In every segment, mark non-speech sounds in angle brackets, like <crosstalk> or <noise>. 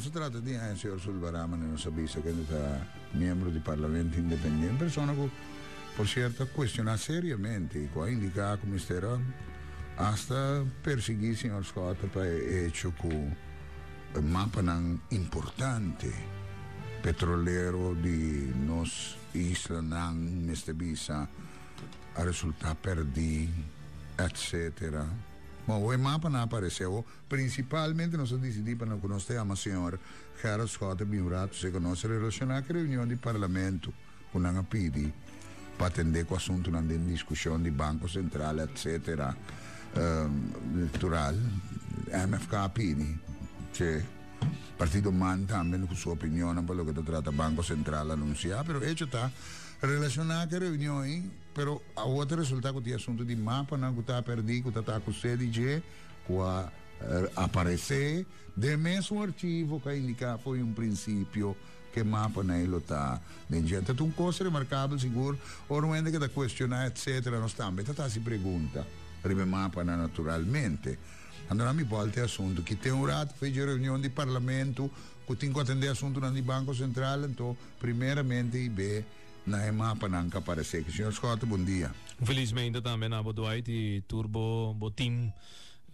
si tratta di un eh, signor Baramani, non sapevo che era membro del Parlamento indipendente, persona che, per certo, questiona seriamente, qua indica come stava, hasta perseguire il signor Scott per eh, ciò che eh, mappa importante petrolero di nos isla nan mestebisa a risultato perdi eccetera Bom, o Emapana apareceu principalmente, nós decidimos que nós temos o senhor Carlos Rota Bimrato, se conosco relacionar com a reunião de parlamento, com a PIDI, para atender com o assunto na discussão de Banco Central, etc., um, ehm, eleitoral, MFK PIDI, cioè, partito Man também com sua opinião, pelo que trata Banco Central anunciar, pero hecho está relacionacere riunioni, però a volte risulta che ti assunto di mappa, non che ti perdi, che ti accusedi, qua eh, apparece, del mesmo archivo che indica poi un principio che mappa nello ta gente. Un cosa rimarcabile sicuro, ormai che da questionare eccetera, non stampa, tata si pregunta, rime mappa naturalmente. Allora mi volte assunto che te un rat fece riunione di Parlamento, che ti attendeva assunto di Banco Centrale, primeramente i BE na EMAPA, na Ancapara Seca. Senhor Scott, bom dia. Felizmente também na Bodoite e Turbo Botim.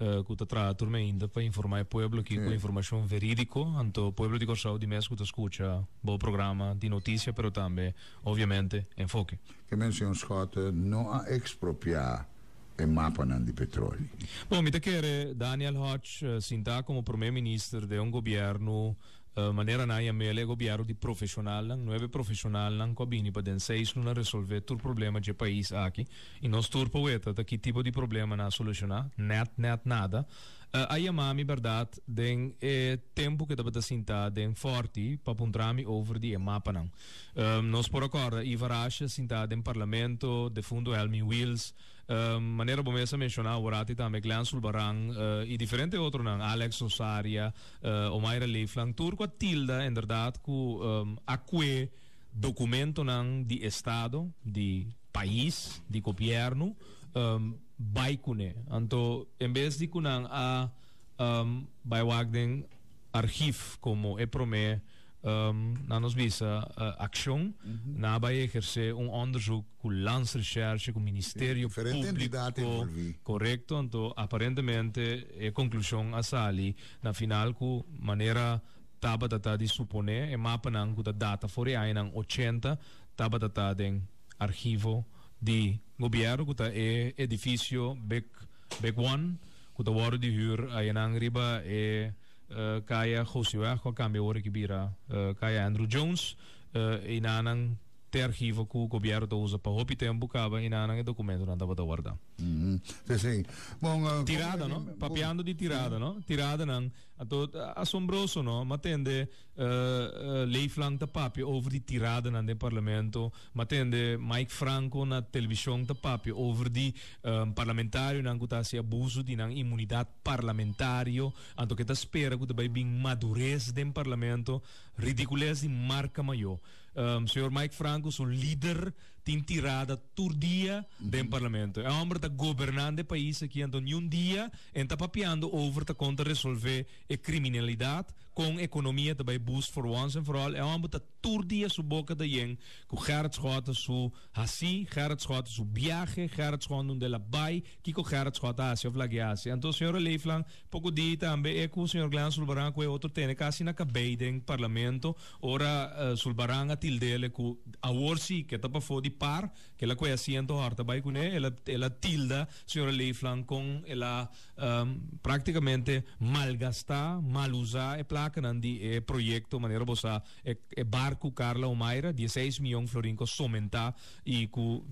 Uh, eh, que tra turma ainda para informar o povo que com informação verídico, então o povo de Corsão de Mesco escuta bom programa de notícia, pero também, obviamente, enfoque. Que mencionou Scott, não a expropriar e mappanan di petrolio. Bom, mi tachere Daniel Hodge, eh, sindaco come primo ministro di un governo Uh, manera na IML gobyero di profesional lang, nueve profesional lang kabini pa din sa is nuna resolve tur problema di país aki. E nós tur poeta ta ki tipo di problema na soluciona, net net nada. Uh, eh, a Yamami, verdade, den eh, tempo que tabata sinta den forti pa puntrami over di mapa nang. Um, eh, nós por acorda, Ivaracha sinta den parlamento, de fundo Elmi Wills, Uh, ehm, maneira bom essa mencionar Rati também Clânsul Barang uh, eh, e diferente outro não Alex Osaria uh, eh, Omaira Leiflan turco ehm, a tilda em verdade com um, documento não de estado de país de governo um, ehm, baikune então em vez de kunang a um, baiwagden como é promé um, ehm, na nos visa uh, eh, eh, action uhum. na baie ejerce un onderzoek con lands recherche con ministerio sí, público correcto então aparentemente a é conclusão a sali na final com maneira taba data de supone e mapa nang da data fore ai nang 80 taba data den archivo de governo que o edifício back back one que tá o de hur aí nang riba é Eh, kaya Josue Ajo, Kame Orekibira, uh, eh, kaya Andrew Jones, uh, inanang te archivo ku governo do usa para hopi te ambucava e na documento não dava da mm -hmm. sim bom uh, tirada não papiando di tirada não tirada não então assombroso não matende uh, uh, lei flank da papi over de tirada não de parlamento matende Mike Franco na televisão da papi over de um, parlamentário não que tá se abuso de não imunidade parlamentário che que tá espera que tá bem madurez de parlamento ridiculez de marca maior um, ehm, senhor Mike Franco, sou líder tem tirada todo dia uhum. do Parlamento. é homem está governando o país aqui, então, nenhum dia, está papeando over tá resolver a criminalidade com a economia também boost for once and for all. é homem está todo dia sua boca da yen, com Gerard Schotten sua assim, Gerard Schotten sua viagem, Gerard Schotten de la vai é que com Gerard Schotten Ásia, ou Lagiasia. Então, senhor Leifland, pouco dia também é com o senhor Glan Sulbaranco e outro tem, assim na cabeça do Parlamento, ora uh, eh, Sulbaranga tildele com a Orsi, que está para fora par ela conhecimento harta vai com la ela tilda senhora Leiflan com ela um, praticamente malgastar mal usar é placa nandi é eh, projeto maneira bossa ah, é, eh, eh, barco Carla Omaira 16 milhões florincos somente e con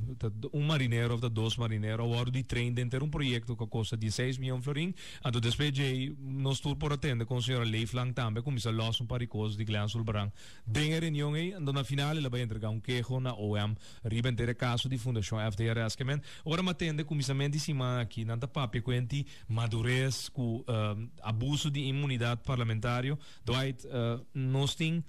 un marinheiro ou dois marinheiros ou de trem dentro de un projeto que costa 16 milhões florin então depois de nós tur por atender com a senhora Leiflan também com isso losso um paricos de Glansul Branco tem reunião aí então na final ela a entregar un queijo na OEM ribentere caso braço de Fundação eh, FDR Askemen. Ora, matende comissamento de cima aqui na com quente madurez com um, eh, abuso de imunidade parlamentar. Dwight, uh, nós temos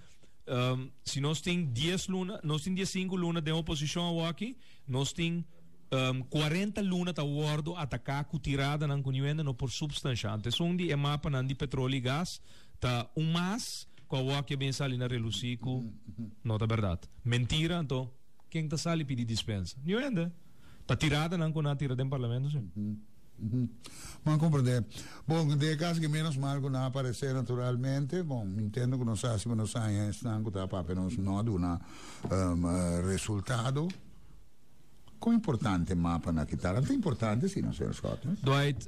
um, se nós temos 10 luna, nós temos 15 luna de oposição ao aqui, nós temos eh, um, 40 luna da ordo atacar com tirada não conhecendo não por substanciante. Sundi é mapa não mm, mm, mm. de petróleo e gás, tá um mas com o que bem sali relucico, não é verdade. Mentira, então quem está sali pedir dispensa. Não ainda. Está tirada, não, quando tira do parlamento, sim. Uhum. Uhum. Bom, compreender. Bom, de caso que menos mal que não aparecer naturalmente, bom, entendo que não sabe se não sai em estranho tá, papo, não, não um, eh, resultado. Quão importante mapa na guitarra? é importante, sim, não, senhor Scott? Eh? Dwight,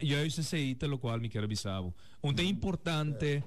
eu sei isso, o qual me quero avisar. Um é importante,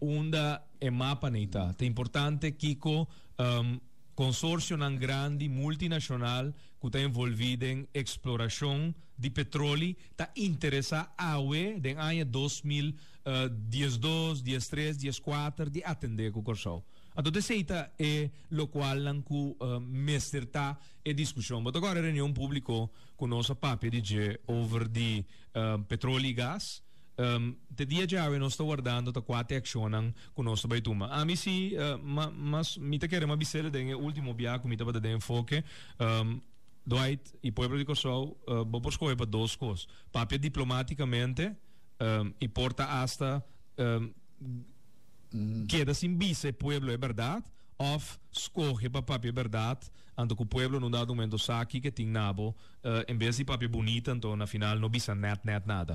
onde é mapa na guitarra. É importante, Kiko, um, consórcio não grande, multinacional, que está envolvido em exploração de petróleo, está interessado a UE, de ano 2012, 2013, 2014 de atender com o Corsol. Então, essa é o qual não uh, mestre tá a discussão. Mas agora a reunião pública com nossa papel de over de uh, petróleo e eh, eh, gás, um, te dia jari non sto guardando ta quate actionan con nostro baituma a mi si uh, eh, ma mas mi te chiede ma bisele den ultimo biaco mi te vada den foche um, Dwight i pueblo di Kosovo uh, eh, boposco e pa dos cos papia diplomaticamente um, i porta asta um, mm. queda sin bise pueblo è verdad of scorre para eh, papi verdade ando com o pueblo não dado momento aqui que tem nabo uh, em vez de papi bonita então na final não bisa net net nada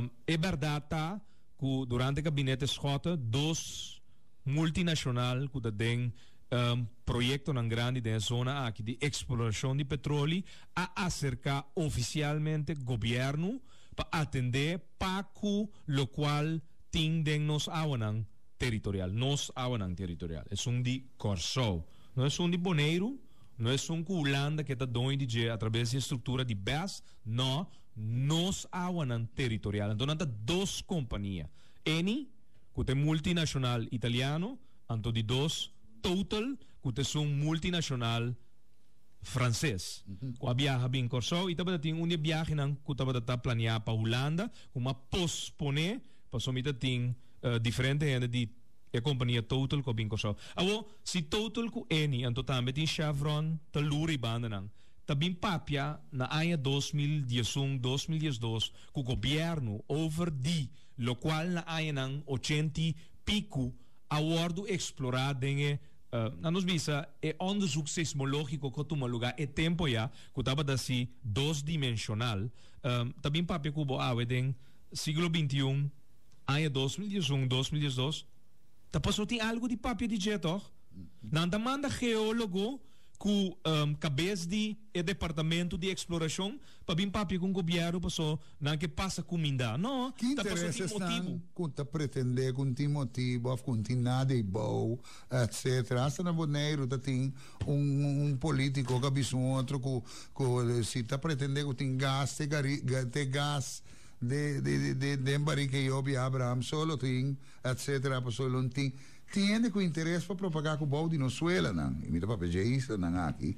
um, é verdade tá que durante o gabinete escota dois multinacional que da den um, ehm, projeto na grande da zona aqui de exploração de petróleo a acercar oficialmente governo para atender paco lo qual den nos awanang territorial, nos abanam territorial. É um de Corsou. Não é um de Boneiro, não é un Holanda que está doido de a través de estrutura de BAS, não nos abanam territorial. Entonces, duas companhias. Eni, que é multinacional italiano, anto de dois, Total, que é um multinacional francês. Uhum. Com a viagem em Corsol, e também tem uma viagem que está planeada para a Holanda, uma posponer, para somente tem eh, diferente differente hende di e compagnia total ko bingo so awo si total ku eni anto tambe di Chevron ta luri bandanang papia na anha 2011 2012 ku governo over di lo qual na anha nang 80 pico awardo explorar denge Uh, eh, na nos visa é onde seismológico que toma lugar é tempo já que estava da si dois dimensional um, eh, também papel cubo ah, den siglo 21 Año 2001, 2002. Tapos tem algo de papel de diretor. Não demanda geólogo com um, cabeça de é departamento de exploração para vir papel com o governo passou não que passa com minda, não que tá interessa motivo conta pretender com tem motivo com tem nada e bom etc essa na boneiro tá tem um, um político que abis um outro com, se está pretender com tem gás te, gari, te gás de, de, de, de de que yo vi Abraham solo ting, eccetera pa solo ting. Tiene que interés para propagar con bau di no suela nan. E mi pa peje isla nan aqui.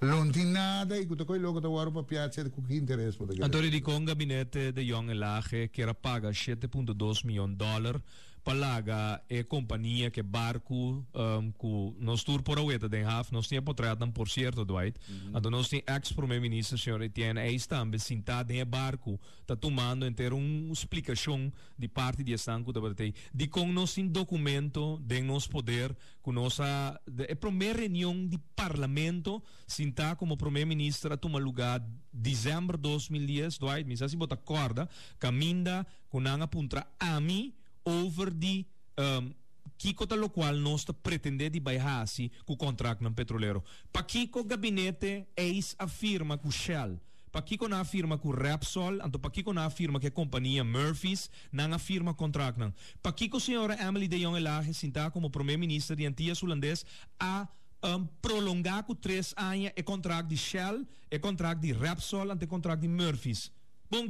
Non nada e tutto quello che trovavo per di con chi interessa. Antonio di con gabinete de Young Lage che era paga 7.2 milioni di dollari Palaga é companhia que barco um, que nós tur por oeta den haf, nós tinha contratado por certo, Dwight, uhum. então nós ex-primeiro-ministro, senhor Etienne, é também sentado em barco, está tomando em ter uma explicação de parte de estanco da bateria, de com nós tem documento de nosso poder, com nossa é primeira reunião de parlamento, sentar como primeiro-ministro a tomar lugar dezembro de 2010, Dwight, me se bota corda, caminda, com nanga puntra a mim, over die um, Kiko tal qual nós pretendemos de baixar-se com o contrato no petroleiro. Para Kiko, o gabinete eis afirma firma o Shell para Kiko não afirma com Repsol, então para Kiko não afirma que a companhia Murphy's não afirma contrato. Para Kiko, senhora Emily de Jong sinta como primeiro-ministro de Antias holandês a um, ehm, prolongar com três anos o contrato de Shell, o contrato de Repsol e o contrato de Murphy's. Bom,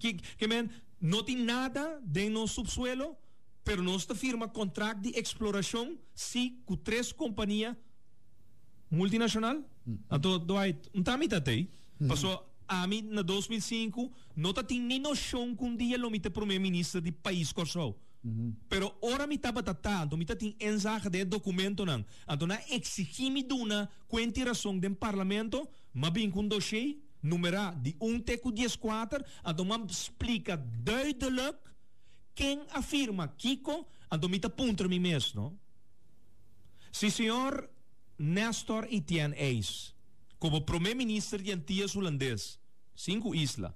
que, que men, não tem nada de no subsuelo, pero nós firma contrato de exploração sim, com três companhias multinacional. Uhum. Então, Dwight, não está me tatei. Passou a mim na 2005, não tá tinha nem noção que um dia não me primeiro-ministro de país corso, Uhum. Pero ora me tava tratando, me tá tinha ensaio de documento não. Então, na exigimi me duna com interação do parlamento, mas bem com dossiê, numera di dez quatro, a doma explica duidelijk quem afirma Kiko, domita punta mi mesmo. Sim, senhor Nestor Etienne Eis, como primeiro-ministro de Antillas holandês, cinco islas,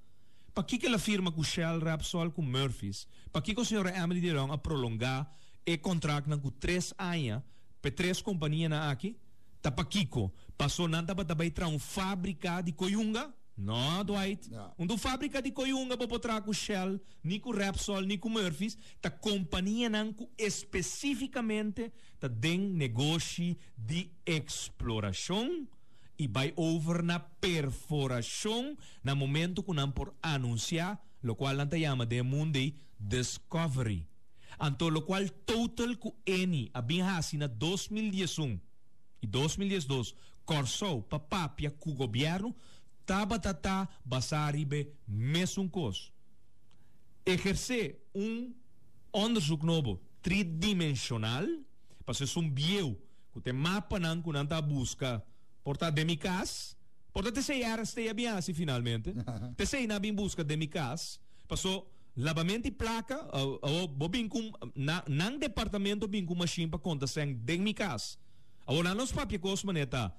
para que ele afirma que o Shell Rapsol com Murphys, para que o senhor Emily Diron a prolongar e contrato com três anos, para três companhias na aqui, Kiko, passou nada para também ter uma fábrica de coiunga, não Dwight. Ja. Und du Fabrika di Koyunga Bobotraco Shell, Nico Repsol, Nico Murphys, a companhia nanco especificamente ta den negócio de exploração e vai over na perfuração na momento que não por anunciar, o qual não te chama de mundi discovery. Anto lo qual total cu eni a bin hasi na 2011 e 2012 corsou papapia cu governo Tabatatá, basaribe, Mesuncos. Exercer um onderzoek novo tridimensional, para ser um bieu, que tem mapa não que não busca, porta de micas, porta te sei ar esteia bem assim finalmente, te sei na bem busca de micas, passou lavamento e placa, ou bobin com, não departamento bem com machine para conta sem de micas. Agora, não os os maneta,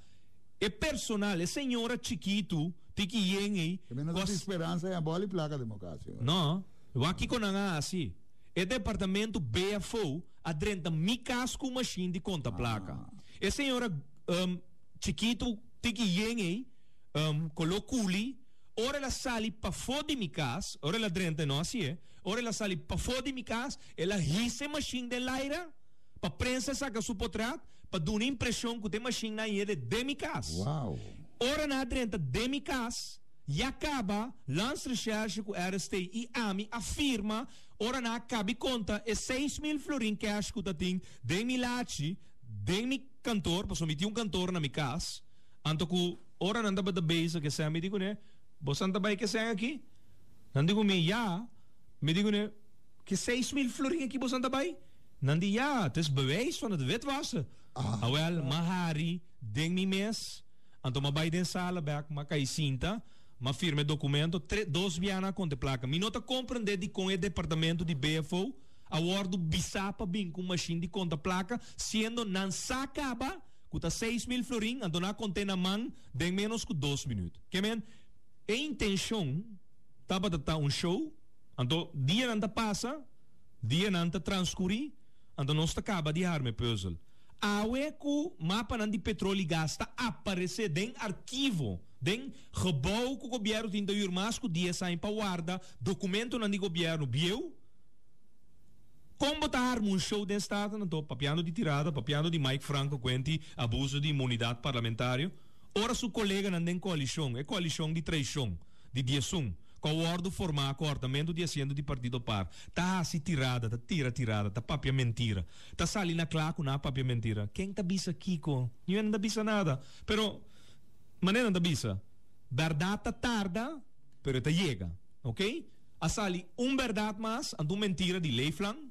é personal, é senhora chiquito, tiquiengue. Menos was... esperança é a bola e placa democracia. Não, eu aqui com a assim. É departamento BFO, adrenta mi casco machine de conta placa. Ah. É senhora um, chiquito, tiquiengue, um, coloculi, ora ela sali para fora de minha casa, ora ela adrenta, não assim é, ora ela sali para fora de minha casa, ela risse machine de laira, para prensa saca su potrato, para dar uma impressão que tem machina e ele demicas. Uau. Ora na adrenta demicas e acaba lance recherche com RST e AMI afirma ora na cabe conta é 6 mil florin que acho que tem de milachi de cantor, posso meter um cantor na minha casa, anto que ora nanda bada beisa que se me digo né, você anda vai que se aqui, nandi com me já, me digo né, que 6 mil florin aqui você anda vai, nandi já, het is bewijs van het witwassen. Ah. Awel, mahari, deng mi mes, anto mabay den sala, bak, cinta, ma firme documento, tre, dos biana com de placa. Mi nota compreende de com o departamento de BFO, a ordo bisapa bim com machine de conta placa, sendo não sacaba, cuta 6 mil florin. anto na contena man, den menos que 2 minutos. Que men, a intenção, tava de tá um show, anto dia não passa, dia não transcurri, anto não acaba de arme puzzle aweku mapa nandi petróleo e gasta aparece den arquivo den roubou que o governo de ir dia sai para guarda documento nandi governo bieu como botar um show de estado não papiando de tirada papiando de Mike Franco quente abuso de imunidade parlamentar ora seu colega não tem coalição é coalição de traição de diasum o ordem formar acordamento de assento de partido par. Tá assim tirada, tá tira tirada, tá papia mentira. Tá salindo na claco na papia mentira. Quem tá bisa aqui com? não está bisa nada. Pero, maneira não está bisa. Verdade tarda, pero está chega, ok? A sali um verdade mais ando mentira de Leiflang,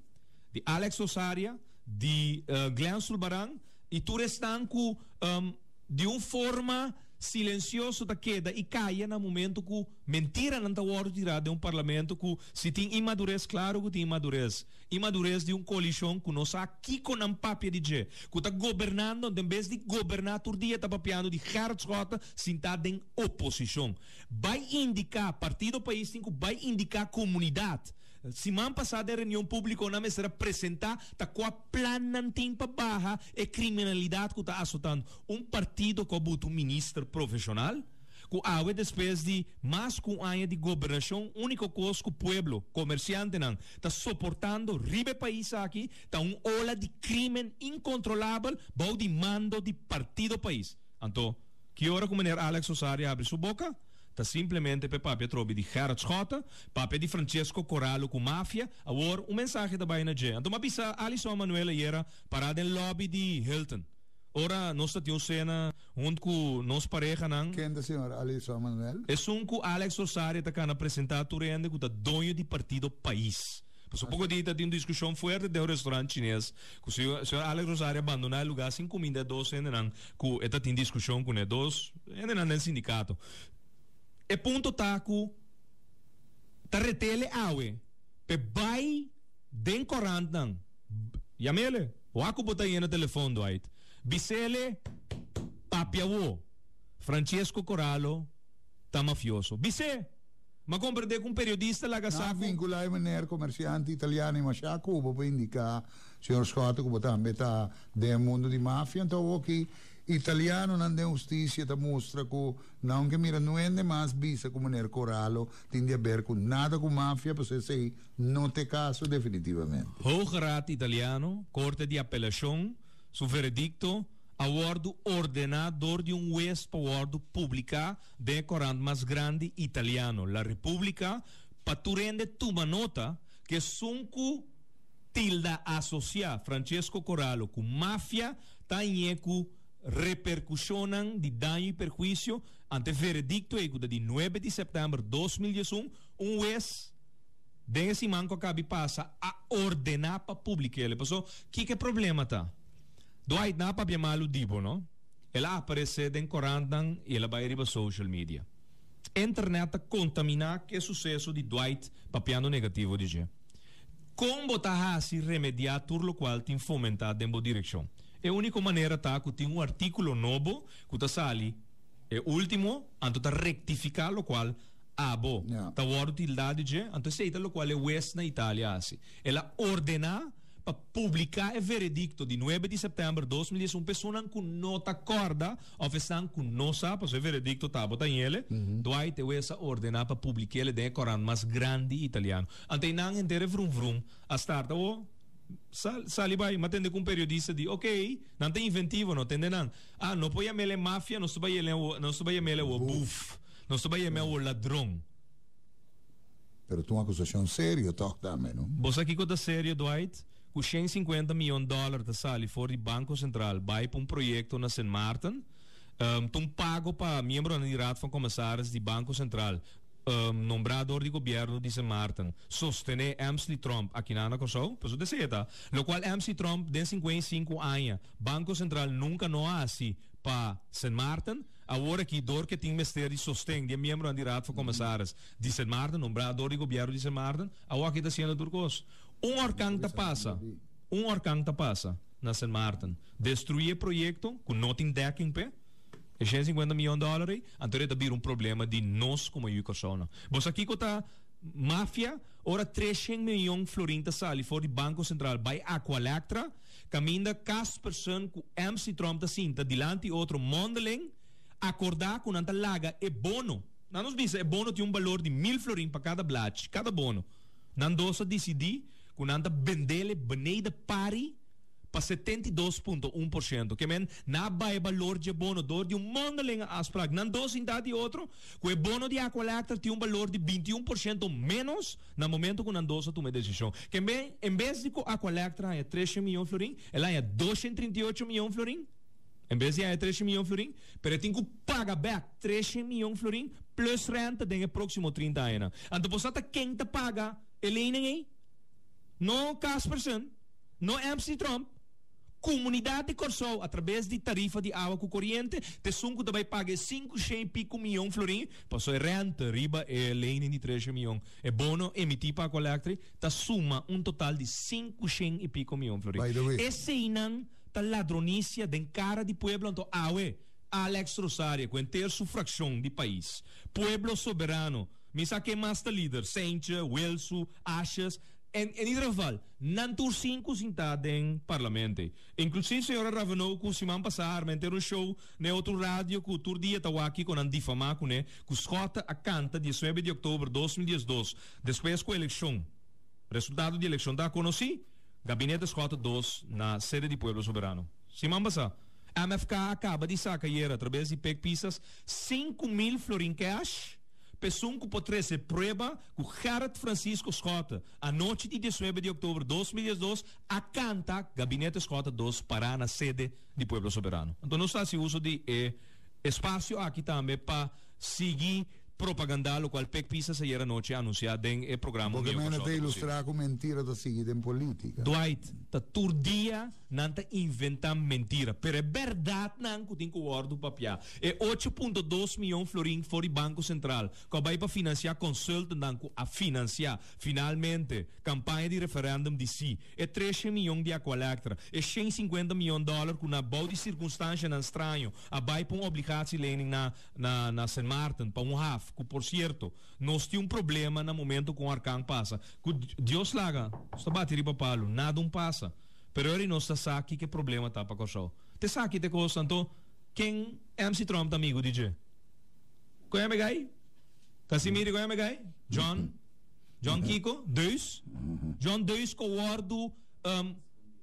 de Alex Osaria, de uh, Glenn Sulbaran, e tu restan um, ehm, de uma forma silencioso da queda e caia no momento que mentira não está tirada de um parlamento que se tem imadurez, claro que tem imadurez imadurez de um colisão que nós aqui com um papia de que está governando, em vez de governar todo dia está papiando de hardsrota sentada tá em oposição vai indicar partido país tem que vai indicar comunidade Semana passada, a reunião pública, o mesa será apresentar tá com a planantim para barra e criminalidade que está assustando um partido com o um ministro profissional com a despesa de mais com um de governação, único coisa que o povo, comerciante, está suportando, ribe país aqui, está uma ola de crime incontrolável, bom de mando de partido país. Então, que hora como o Alex Osário abre sua boca? Está simplesmente para Papa Trobi de Gerard Schota, Papa de Francesco Corallo com Máfia, agora um mensagem da Baina G. Então, uma pisa Alisson Manuela e era parada em lobby de Hilton. Ora, nós temos cena onde com nós pareja não. Quem é o senhor Alisson Manuel? É um que Alex Rosário está cá apresentar a Turenda com o dono de partido País. por um pouco de tempo de uma discussão forte de um restaurante chinês. Que o senhor, Alex Rosário abandonou o lugar sem comida doce, ainda não. Que está em discussão com o doce, ainda não é sindicato e punto taku tarretele awe pe bai den korant nan yamele o aku bota yena telefon do ait papia papiawo Francesco Corallo tá mafioso bise ma comprende che un periodista la casa no, vincolare in maniera commercianti italiani ma c'è Cuba quindi che signor Scott Cuba tambe sta del mondo di mafia então aqui italiano non è giustizia da mostra che non che mira non è mai bisa come nel corallo tende a ver con nada con mafia perché sei non te caso definitivamente Hoogeraad italiano corte di apelação su veredicto awardo ordenador de um ex award pública decorando mais grande italiano la república paturende tuma nota que sunku tilda associar Francesco Corallo com máfia tá em eco repercussionan di danno e perjuicio ante veredicto 9 di 9 di settembre um un juez desse manco cabe passa a ordenar para público ele passou que o problema tá Dwight aí para bem mal o dibo não aparece den corandan e ele vai riba social media internet contaminar que sucesso de Dwight papiano negativo de como tá a se remediar tudo qual tem fomentado em boa direção é a única maneira tá que tem um artículo novo que está sali é último anto tá rectificar o qual abo ah, yeah. tá o utilidade de anto se o qual é west na Itália assim ela é ordena para publicar o veredicto de 9 de setembro de 2011 pessoa que não tá corda ou que não sabe se é veredicto tá botar em ele uhum. Dwight eu essa ordena para publicar ele de corando mais grande italiano ante não entender vrum vrum a starta o oh, sali vai matende com um periodista de ok não tem inventivo não tende não ah não pode amele máfia não se vai ele não se vai ele o buf não se vai chamar o ladrão pero tu uma acusação séria tá também não você aqui coisa sério Dwight com 150 milhões de dólares de sali fora de banco central vai para um projeto na San Martin um, pago para membro da Irado de comissários de Banco Central. Ehm, um, oh, de governo de San Martin, sostiene Amsley Trump, aqui na Anacorsou, pues de tá? lo qual Amsley Trump de 55 anos. Banco Central nunca não há assim para San Martin, agora que dor que tem mestre de sostém, de membro andirat comissários mm. de San Martin, Nombrador de governo de San Martin, agora que está sendo turcos. Um orcão passa, um orcão passa na San Martin, destruir projeto, com deck decking pé, 150 milhões de dólares, então deve vir um problema de nós como Yucosona. Você aqui está máfia, ora 300 milhões florintas sali fora do Banco Central, vai Aqualactra, caminha cas pessoas com MC Trump da cinta, dilante outro mondeling, acordar com anta laga é bono. Não nos diz, é bono tem um valor de mil florins para cada blat, cada bono. Não dosa decidir com anta vendele, beneida pari, para 72.1%. Que men naba é valor de bono dor de um não asprag. Nan dos indade outro, que bono de aqualactar tem um valor de 21% menos no momento que nan a toma decisão. Que men em vez de aqualactar é 13 milhões florim, ela é 238 milhões florim. Em vez de é 13 milhões florim, mas tem que pagar back 13 milhões florim plus renta den próximo 30 anos. Então você tá quem te paga? Ele ninguém. Não Casperson, não MC Trump, comunidade Corsol, através de tarifa de água com corrente, Tessunco também paga 5 e pico milhão florim, passou renta, riba e é lane de 3 milhão. É bono emitir para a Colectre, tá suma um total de 5 e pico milhão florim. Esse inan tá ladronícia de cara de Puebla, então, ah, ué, Alex Rosario, com terço fração de país. Pueblo soberano, Misa que master líder, Sente, Wilson, Achas, en, en ieder geval, Nantur 5 sentado parlamento. Inclusive, senhora Ravenou, com semana passar, manter um show, né, outro rádio, que o Tour Dia estava aqui, com Andifamaco, né, que escota a canta 19 de outubro de 2012, depois com a eleição. Resultado de eleição da Conoci, Gabinete Escota 2, na sede de Pueblo Soberano. Simão passa. A MFK acaba de sacar, através de PEC Pisas, 5 mil florin cash Pessoa que pode ser prueba com Jared Francisco Escota, a noite de 19 de outubro de 2002, a canta Gabinete Escota 2, Paraná, sede de Pueblo Soberano. Então, nós fazemos se uso de eh, espaço aqui também para seguir propaganda, propagandalo qualche pista se ieri noce annunciata in e programa. Porque menos te illustrare com mentira da seguida em política. Dwight, ta turdia nanta inventa mentira, per è verdad que tinco guardo papia. E 8.2 florins fora fuori Banco Central, que vai pa financiar consult nanco a financiar. finalmente campanha de referéndum de si. e 13 milhões de Aqualectra e 150 milhões de dollari con una bau di circostanza nan a vai pa un obbligazione na na na San Martin, para un half tráfico, por certo, nós temos um problema no momento com o Arcan passa. Deus laga, está batendo para palo, nada um passa. Pero ele não está aqui que problema tá para show. Te sabe te coisa então, quem é MC Trump, amigo DJ? Quem é megai? Casimiro, quem é megai? John? John Kiko? Deus? John Deus coordo um,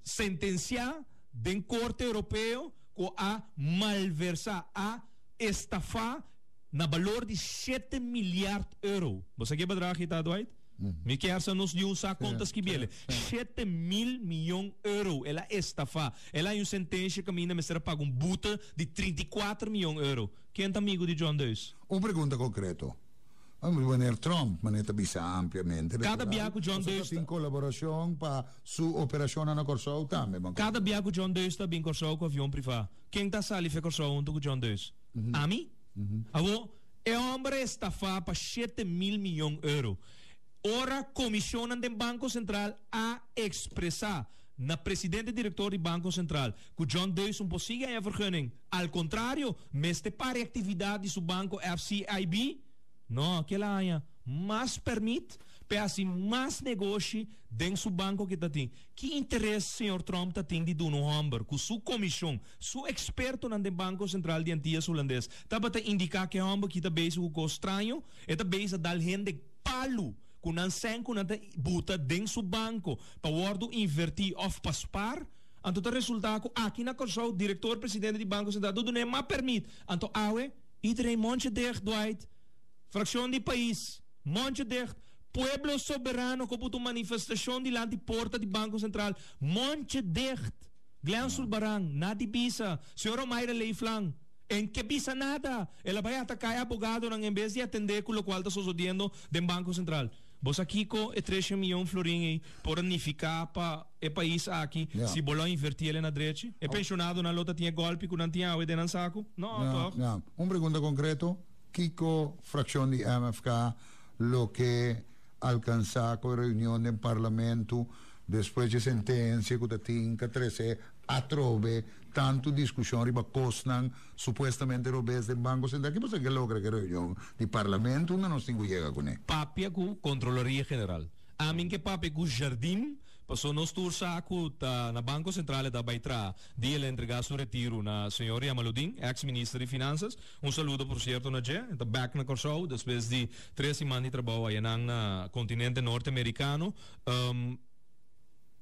sentenciar de corte europeu com a malversar, a estafar na valor de 7 de euro. Você bedrag hmm. is dat, Dwight? Me quer nos dio sa contas que biele. 7 mil milhões euro. Ela estafa. Ela em um sentença que a minha mestra paga um buta de 34 milhões euro. Quem é amigo de John Deus? Uma pergunta concreta. Meneer Trump, não Tabisa ampliamente. Cada biaco John Deus. Em colaboração para sua operação na Corsou também. Cada biaco John Deus está bem Corsou com avião privado. Quem está sali fe Corsou junto com John Deus? A mim? Uhum. Abo, é homem estafa para 7 mil milhões de euros. Ora, comissionan do Banco Central a expressar na presidente diretor do Banco Central que John Dawson possiga a vergunning. Al contrário, mestre para atividade do banco FCIB, não, que lá Mas permite peça mais negócio dentro do banco que está tem. Que interesse senhor Trump está tem de dono Hamburg, com sua comissão, seu experto no Banco Central de Antillas holandês, tá para indicar que é Hamburg que tá beijo com o estranho, está bem beijo da gente palo com não sem com não buta dentro do banco para o ordo invertir of passar anto o resultado que aqui na Corsol, o diretor-presidente do Banco Central nem mais permite. Então, aue, iedereen monte de Dwight. Fracção de país, monte de pueblo soberano como puto manifestação de lá de porta de Banco Central. Monte dicht. Glansul Barang, na divisa. Senhora Mayra Leiflan, em que pisa nada. Ela vai atacar abogado em vez de atender com o qual está sucedendo do Banco Central. você aqui com 3 milhões de florins por unificar para o país aqui. Yeah. Se bolão invertir ele na direita. É pensionado na luta tinha golpe, que não tinha água de saco. Não, não, não. Uma pergunta concreta. Kiko, fração de MFK, lo que alcançar com a reunião do parlamento depois de sentença que o que 13 a trove tanto discussão riba costan supostamente robes do Banco Central que você que logra que reunião de parlamento não nos tem que chegar com ele. Papia com Controlaria geral A mim que papia com Jardim Passou nos Stur Saco, tá, na Banco Central da Baitrá, dia ele entregar seu retiro na senhora Yamaludin, ex-ministra de Finanças. Um saludo, por certo, na Gé, está back na Corsou, depois de três semanas de trabalho aí na continente norte-americano.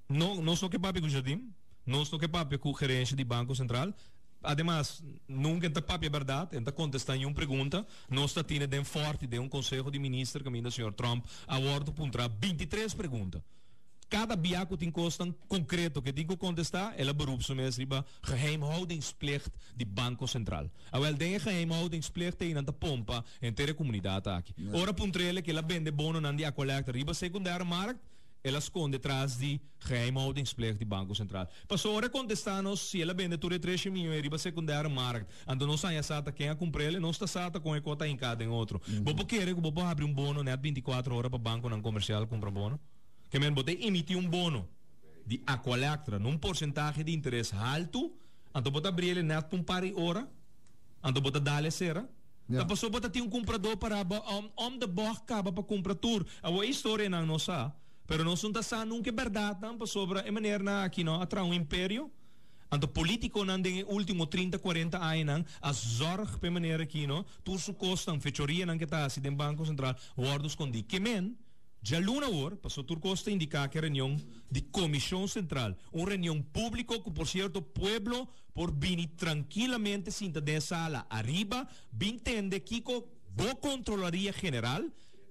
não, não sou capaz de jardim, não sou capaz papi o gerente do Banco Central, además, nunca está papi verdade, está contestando uma pergunta, não está tendo de forte de um conselho de ministro, que ainda o senhor Trump aborda para 23 perguntas cada tem bijaakutinkosten concreto que digo quando está é a mesmo ba geheimhoudingsplicht de Banco Central. Awel den geheimhoudingsplicht in aan de pompa en a comunidade aqui. Yeah. Ora puntrele que ela vende bono nan die acollecta riba secundário markt ela esconde atrás de geheimhoudingsplicht de Banco Central. passou Pastora contestanos se ela vende tudo 3 milhões riba secundário market. Ando não sai sata quem a comprar ele não está sata com a cota em cada em outro. Uhum. Bobo querer que bobo abrir um bono net 24 horas para banco não comercial compra bono que man você emitir um bono de Aqualectra num porcentagem de interesse alto, então você abrir ele neto um par de hora, então você dar a cera. Yeah. Tapos so bota um comprador para um om de board para comprar tudo. A boa história não nossa. Pero não sunta sa nunca é verdade, tampa sobre a maneira na aqui não atrás um império. Anto político não tem último 30, 40 anos, a zorg pe maneira aqui não, tu su costan fechoria não que tá assim em Banco Central, guardos com di que men, de alguma hora, passou Turcosta a indicar que reunião de Comissão Central, uma reunião pública que, por certo, o povo por vir tranquilamente sinta de sala arriba, entende que boa controlaria geral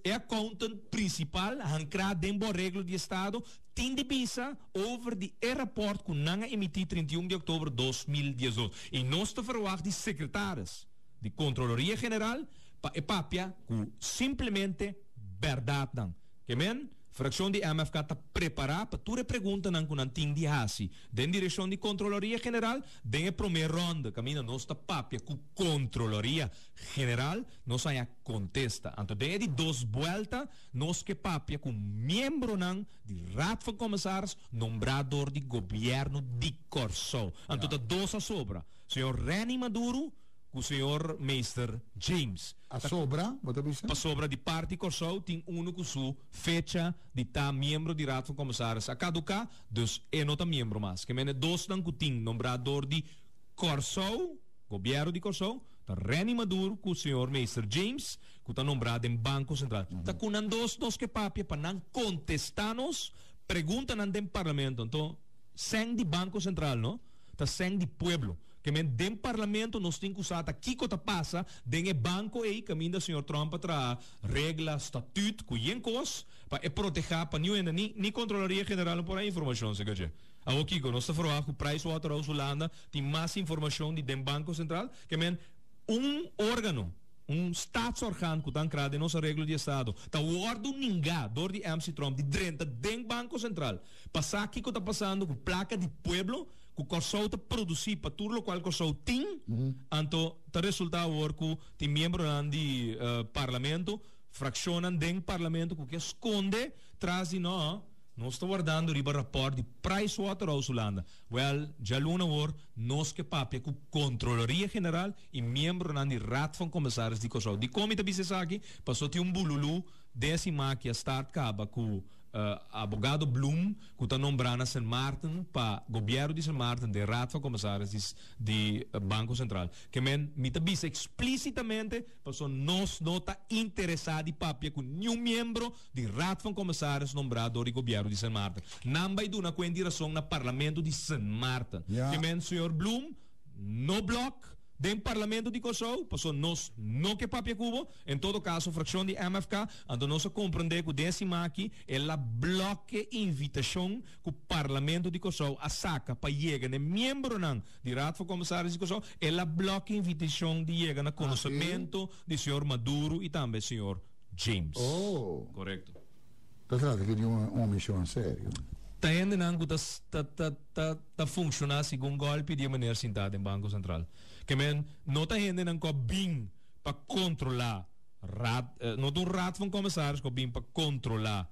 é a conta principal ancrada em regra de Estado, tem pisa over de aeroporto que não emitiu 31 de outubro de 2018. E nós estamos verwacht de secretários de Controlaria General, papia, que simplesmente verdade men, Fração de AMF está preparada para toda pergunta não que não de hasi. Den direção de Controloria General, den a primeira ronda, caminha nossa papia com Controloria General, nós aí contesta. Então, den de duas voltas, nós que papia com membro não de Rato de Comissários, nombrador de governo de Corso. Então, yeah. da a sobra. Senhor Reni Maduro, o senhor Mr. James. A sobra, a sobra de parte Corsol tem um com sua fecha de tá membro de rato começar a caducar, dos é nota membro mais. Que menos dois dan tem nombrador de Corso governo de Corso está reanimador com o senhor Mr. James, que tá nombrado em Banco Central. Uhum. Tá dois, dois que papia para não contestanos, pergunta não tem parlamento, então, sem de Banco Central, não? Tá sem de pueblo que Kemen den parlamento nos tem que usar a kikota passa, den é banco aí, caminho da senhor Trump para regla, estatuto, cuiencos, para é proteger, para nenhum ainda, nem, nem controlaria general por a informação, se quer A o Kiko, nosso trabalho, Price Waterhouse Holanda, tem mais informação de den Banco Central, que men um órgão um statsorgan que está ancrado em nossa regras de Estado, está o ordem ningá, dor de MC Trump, de dentro den Banco Central, passar aqui que está passando, com placa de pueblo, ku kosou të produsi pa turlo kual kosou tin mm -hmm. anto të resulta orku ti membro andi uh, eh, parlamento fraccionan den parlamento ku ke skonde trazi no nós está guardando riba rapport de Price Waterhouse sulanda. Well, já luna or, nós que papia cu Controlaria General e membro na Rat van Comissários de Kosovo. De como bisesaki aqui, passou te um bululu, décima que a start acaba com uh, abogado Blum, que está nombrando San Martin para governo de San Martin, de rato comissários de, de uh, Banco Central. Que men, me avisa explicitamente, para nós não está interessado em papia com nenhum membro de rato comissários nombrado do governo de San Martin. Não vai dar na direção no parlamento de San Martin. Yeah. Que men, senhor Blum, no bloco, del Parlamento de Kosovo, posso nós não que papia cubo, em todo caso, a fração de MFK, ando nós compreender que o décima aqui, ela bloque invitação que o Parlamento de Kosovo a saca para chegar, de membro não, de rato para comissários de Kosovo, ela bloque invitação de chegar no conhecimento ah, de senhor Maduro e também senhor James. Oh. Correto. Tá claro que de uma, missão séria. Está entendendo que está tá, tá, tá, funcionando segundo golpe de maneira sentada em Banco Central. que men nota hende nan bin para controlar eh, no uh, not para controlar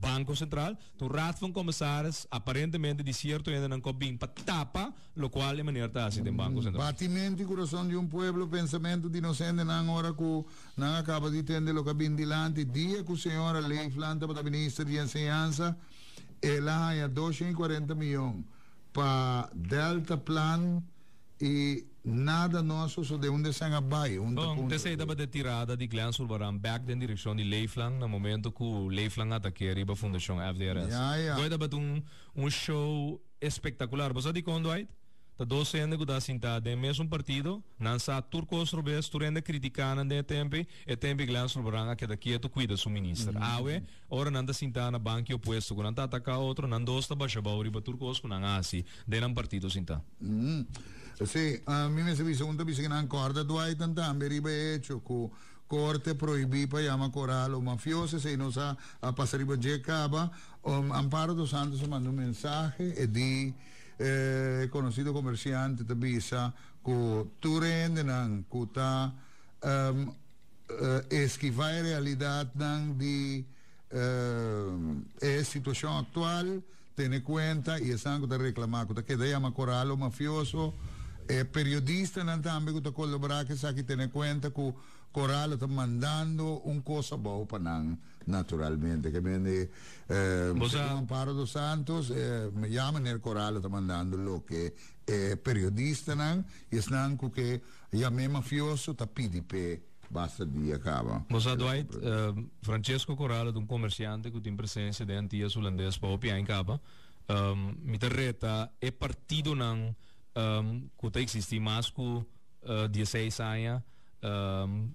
Banco Central, tu rato van commissaris aparentemente de cierto hende nan para tapa, lo cual de manera está así Banco Central. Batimiento y corazón de un pueblo, pensamiento de inocente, nan hora que nan acaba de entender lo que bin delante, día que señora ley flanta para ministra de enseñanza, el haya 240 millones para Delta Plan e nada nosso de onde se vai. Onde Bom, te sei da tirada de Glenn Sulbaran back em direção de Leiflang no momento que Leiflang Leifland ataque arriba a Fundação FDRS. Yeah, yeah. Goida um, um show espetacular. Você de quando aí? Tá 12 anos que dá sentado de mesmo partido, nansa turcos rubes, turenda criticando de tempo, e tempo Glenn Sulbaran aqui daqui tu cuida seu ministro. Mm -hmm. Awe, ora nanda sentado na banca oposto, quando ataca outro, não baixa nandosta baixabauri, baturcos, assim de um partido sentado. Mm -hmm. Eh se eh, a, mime se vi sono bisogna ancora da due tantambe ribeccio cu corte proibita chiama coralo mafioso se non sa a passare a caba um, Amparo dos Santos mandò un messaggio e di eh, conosciuto commerciante da Bisa cu tu rendenan cu ta um, uh, e schifai realidad nan di uh, situazione attuale tiene conto e es algo de reclamar que te llama coralo mafioso eh, periodista në tambi ku të che sa ki të në kuenta ku sta mandando un cosa boh panan naturalmente che viene eh, boh, San dos Santos eh, mi chiama nel corallo sta mandando lo che è periodista nan e snanco che ya me mafioso sta PDP basta di acaba Bosa Dwight eh, Francesco Corallo un commerciante che in presenza di Antia sull'Andes Popia in capa um, ehm, mi terreta è partito nan um, konteks sistemasku uh, dia saya saya um,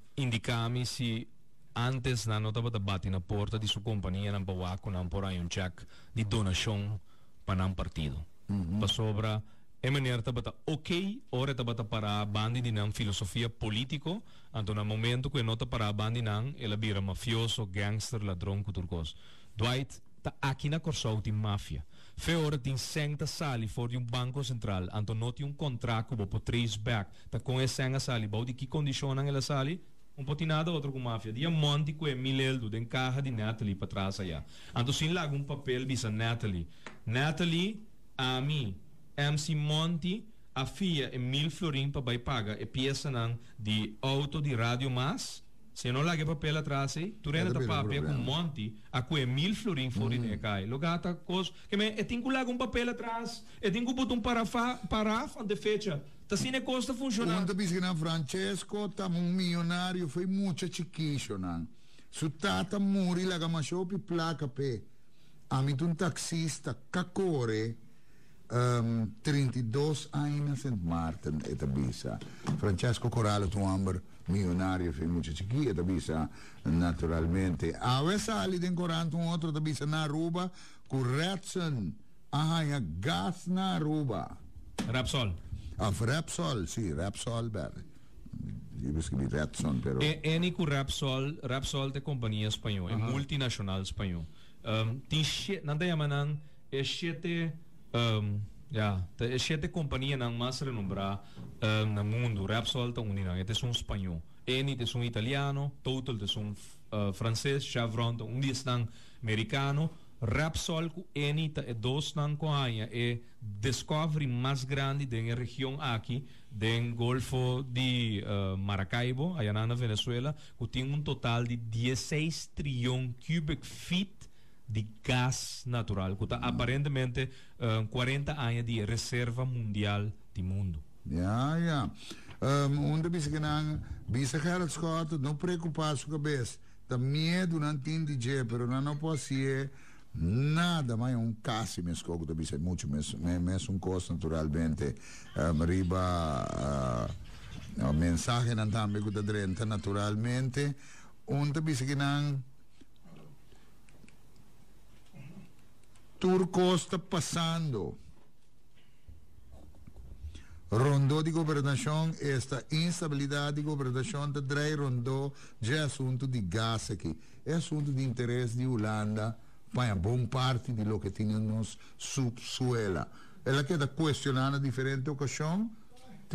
se antes na nota bata bate na porta de sua companhia não bawaco na porai um cheque de donação mhm. para um partido uhum. para sobra é maneira tá bata ok ora tá bata para a banda de filosofia político então no momento que nota para a banda não ela vira mafioso gangster ladrão turcos Dwight tá aqui na Corsau de máfia Feor din sänka sali de um banco central anto noti un contrato bo o trace back ta con sänka sali bo di ki conditionan ela sali um nada outro com máfia dia monte que mileldo den caja de Natalie para trás aí anto sin lago um papel bisa Natalie Natalie a mim MC Monti, a FIA e mil florim para vai paga e peça nan de auto de rádio mas Senonlaగే papela trasi, turena ta papia cum monti, a cui mil florin fori mm. de cai. Logata cos, che me e tingu lag un papel atrás, e tingu put un parafa, paraf de fecha. Ta sine costa funcionar. Quando bisgna Francesco, ta un milionario, foi mucha chiquishonan. Su tata muri la gamashopi placa pe. Amit un taxista cacore um, ehm, 32 anni a St. Martin e Tabisa. Francesco Corallo, tu amber. Milionário ah, ah, ah, e muita chiquia, tabisa naturalmente. A essa ali tem corante um outro tabisa na Aruba, com ah, é gás na Aruba. Rapsol. Ah, Rapsol, sim, Rapsol, verde. Eu escrevi Redson, pero... É, é Nico Rapsol, Rapsol de companhia espanhola, uh -huh. é multinacional espanhol. Um, ehm, tem, não tem a manan, é sete... Um, ehm, yeah. te sete companhia não mais renombrar um, na mundo, Rapsol está unido, é um espanhol, Eni é um italiano, Total é um uh, eh, francês, Chevron é um americano, Rapsol com Eni é dois na Coanha, é descobre mais grande da região aqui, do Golfo de uh, Maracaibo, aí na Venezuela, que tem um total de 16 trilhões cubic feet de gás natural, que está mm. aparentemente uh, 40 anos de reserva mundial do mundo. Ja, ja. Um, onde bisa kenang, bisa karat skot, não preocupar sua cabeça. Tá medo não entende je, pero não não posso ir nada mais é um casi me escogo da bisa muito mes mes um costo naturalmente um, riba uh, ah, no, mensagem não tá me guta drenta naturalmente onde bisa kenang Turco está passando. Rondô de governação, esta instabilidade de governação de três Rondô já é assunto de gás aqui. É assunto de interesse de Holanda para boa parte de lo que tinha nos subsuela Ela queda questionando diferente ocasião.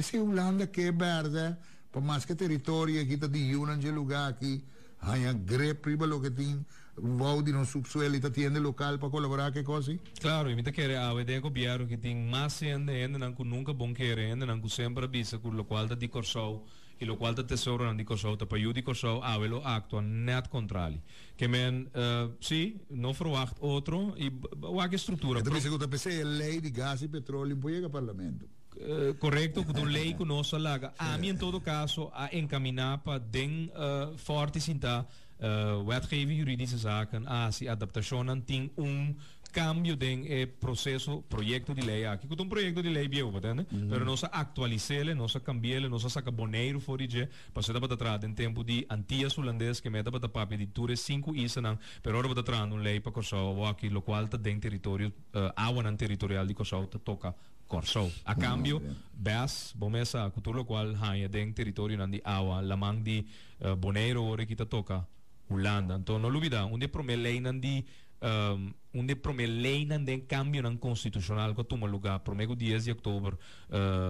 Se Holanda que é verde, por mais que território aqui está de um de lugar aqui, há greve para lo que tinha vou di non subsuelita tiende local para colaborar que coisa claro e me quer a ideia copiar que tem mais ende ende não nunca bom quer ende não sempre bisa com lo qual da di corsou e lo qual da tesouro não di corsou ta paiu di corsou a ah, velo acto net contrali que men uh, eh, sì non verwacht outro e wa che struttura e secondo per se lei di gas e petrolio poi a parlamento Uh, corretto con lei eh. conosce la a mim em todo caso a encaminhar para den uh, forte sinta uh, wetgeving juridische zaken, ASI adaptationen, tem um cambio den eh, processo, proyecto de lei aqui. Com um proyecto de lei bio, tá, né? Mas não se atualizele, não se cambiele, não se saca boneiro fora de, passou da para trás, em tempo de antias holandês que meta para papi de ture 5 isanan, pero ora para trás um lei para Kosovo aqui, lo qual tá den território, uh, eh, awanan territorial de Kosovo tá toca Kosovo. A cambio, bas, bomesa, cultura lo qual, ha, den território nandi awa, lamang di uh, eh, boneiro ora que tá toca Holanda. Então, não luvida, onde promelheinan de um, onde promete promelheinan de cambio não constitucional que toma lugar primeiro dia de outubro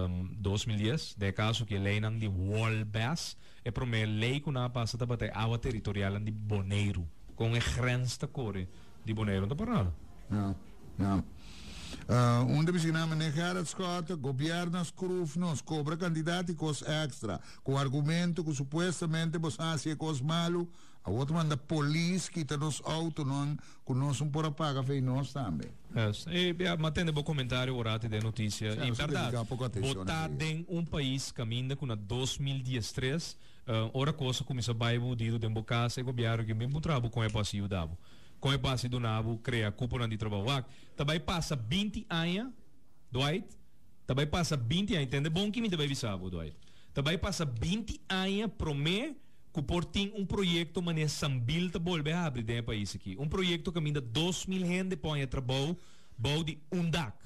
um, 2010, de caso que leinan de Wallbass, promete promelhei que na passa da bater água territorial de Boneiro, com a grensta core de Boneiro, não por nada. Não, não. Uh, onde beginamos negar as cotas, governos corruptos, cobra candidatos extra, com argumento que supostamente você fazia coisas malucas, a outra manda polícia que está nos auto não com nós um por apaga fez nós também. Yes. E é, mantendo o comentário orate de notícia. Sim, verdade. Né, Botar em um país caminha com a 2013, uh, eh, ora coisa começa a bairro dito de embocasa e gobiaro que mesmo trabo com a é o davo. Com a passe do nabo cria cúpula de trabalho. Ah, também passa 20 anos, Dwight. Também passa 20 anos, entende? Bom que me também visava, Dwight. Também passa 20 anos promê por tem um projeto mané sambilta bolbe abre de país aqui. Um projeto que ainda 2 mil gente põe a trabalho, bom de um DAC.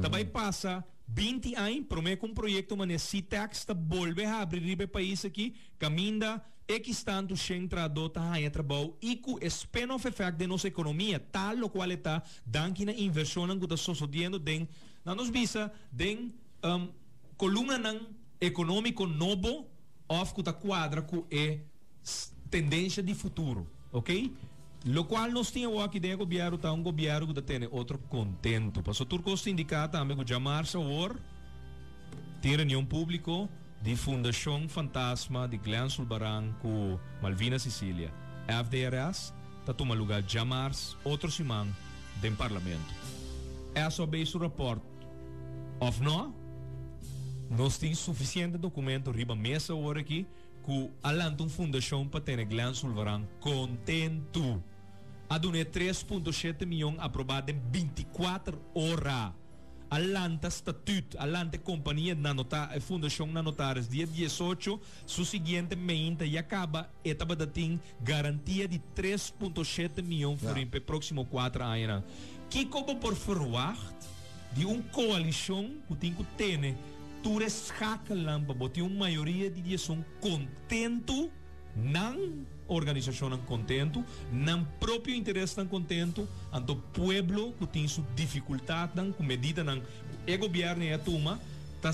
Também passa 20 anos, promete um projeto mané CITEX tá bolbe abre de país aqui, caminda X tanto centrado tá a trabalho e com spin off effect de nossa economia, tal o qual está danke na inversão que está sucedendo den na nos visa den um, coluna nan econômico novo o da quadra quadrado é tendência de futuro, ok? Lo qual nós o aqui de governo, tá um governo que tem outro contento. Passou turco sindicato, tá, amigo, chamar sabor, Tira reunião público de Fundação Fantasma de Glânsul com Malvina, Sicília. FDRS, tá tomando lugar chamar outro simão do parlamento. É sobre isso o reporte. Of não? Nós temos suficiente documento riba mesa agora aqui que alanta uma fundação para ter Glenn Sulvaran contento. A dona 3.7 milhões aprovada em 24 horas. Alanta Estatuto, Alanta Companhia na nota, eh, Fundação na Notares, dia 18, subsequentemente e acaba etapa da TIM, garantia de 3,7 milhões yeah. por para próximo 4 anos. Que como por forward de uma coalição que tem que ter, né? Tures Hakalampa, botei uma maioria de dias são contento, não organização não contento, não próprio interesse não contento, ando pueblo que tem sua dificuldade, não, com medida não, e governo e a turma, tá,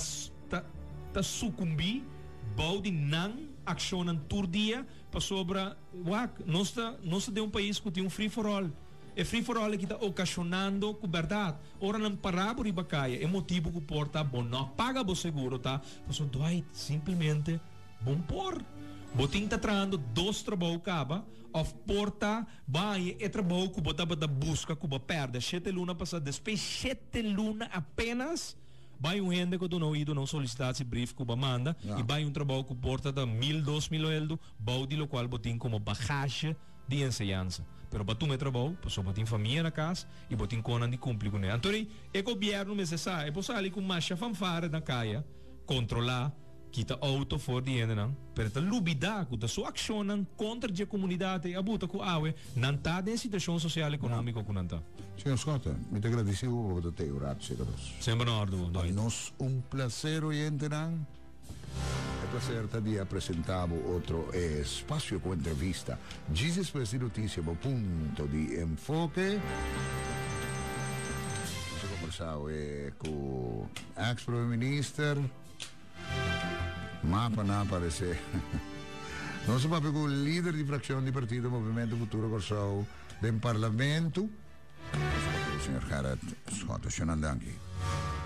tá, tá sucumbi, balde não accionam todo dia, para sobra, uac, nós, nós de um país que tem um free for all, e for all que está ocasionando verdade ora não parar por ibacaia é motivo que porta bom não paga o seguro tá o Dwight simplesmente bom por Botin tá trazendo dois trabalhos caba, of porta, vai e é trabalho que bota da busca que perde. Sete luna passada, depois sete luna apenas, vai um rende que tu não ido não solicitar esse brief que manda, yeah. e vai um trabalho que porta da tá mil, dois mil euros, baudi lo qual botin como bagagem de enseñança pero batum é só pessoa batim família na casa e batim conan de cúmplico, né? Antônio, é governo necessário, é eh, possível ali com marcha fanfara na caia, controlar, quita auto for de ene nang pero ta lubida ku ta so aksyon nang kontra di komunidade abuta ku awe nanta den sitwasyon sosial económica ku nanta Signor Scott, mi te agradecivo da te grazie sempre in ordine noi nos un prazer yente nang placer este día presentamos otro espacio eh, con entrevista. Jesus Presi Notísimo, punto di enfoque. Hemos conversado eh, con ex primer ministro. Mappa no aparece. <laughs> Non so proprio con il leader di frazione di partito Movimento Futuro Corsau del Parlamento. Il signor Carat, sotto, anche.